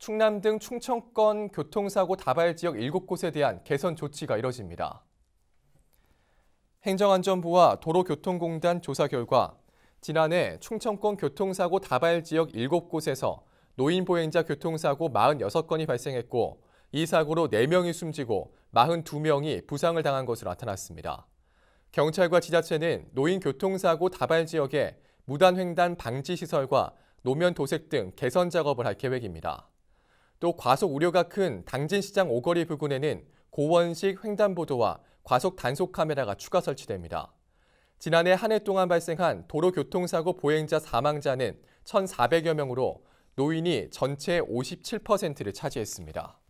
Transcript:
충남 등 충청권 교통사고 다발 지역 7곳에 대한 개선 조치가 이뤄집니다. 행정안전부와 도로교통공단 조사 결과 지난해 충청권 교통사고 다발 지역 7곳에서 노인 보행자 교통사고 46건이 발생했고 이 사고로 4명이 숨지고 42명이 부상을 당한 것으로 나타났습니다. 경찰과 지자체는 노인 교통사고 다발 지역에 무단횡단 방지 시설과 노면 도색 등 개선 작업을 할 계획입니다. 또 과속 우려가 큰 당진시장 오거리 부근에는 고원식 횡단보도와 과속 단속 카메라가 추가 설치됩니다. 지난해 한 해 동안 발생한 도로교통사고 보행자 사망자는 1,400여 명으로 노인이 전체 57%를 차지했습니다.